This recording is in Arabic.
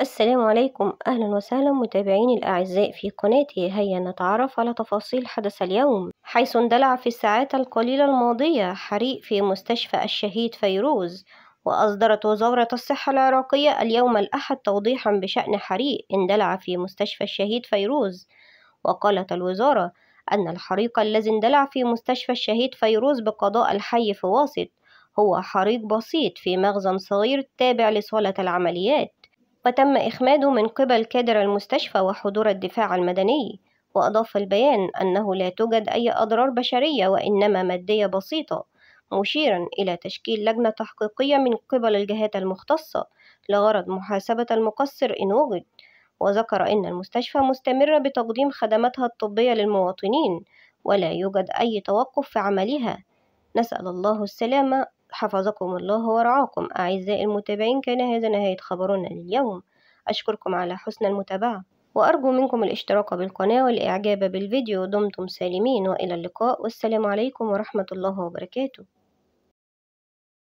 السلام عليكم أهلا وسهلا متابعيني الأعزاء في قناتي هيا نتعرف على تفاصيل حدث اليوم حيث اندلع في الساعات القليلة الماضية حريق في مستشفى الشهيد فيروز وأصدرت وزارة الصحة العراقية اليوم الأحد توضيحا بشأن حريق اندلع في مستشفى الشهيد فيروز وقالت الوزارة أن الحريق الذي اندلع في مستشفى الشهيد فيروز بقضاء الحي في واسط هو حريق بسيط في مخزن صغير تابع لصالة العمليات وتم إخماده من قبل كادر المستشفى وحضور الدفاع المدني وأضاف البيان أنه لا توجد أي أضرار بشرية وإنما مادية بسيطة مشيرا إلى تشكيل لجنة تحقيقية من قبل الجهات المختصة لغرض محاسبة المقصر إن وجد وذكر أن المستشفى مستمرة بتقديم خدماتها الطبية للمواطنين ولا يوجد أي توقف في عملها نسأل الله السلامة حفظكم الله ورعاكم أعزائي المتابعين كان هذا نهاية خبرنا لليوم أشكركم على حسن المتابعة وأرجو منكم الاشتراك بالقناة والإعجاب بالفيديو دمتم سالمين وإلى اللقاء والسلام عليكم ورحمة الله وبركاته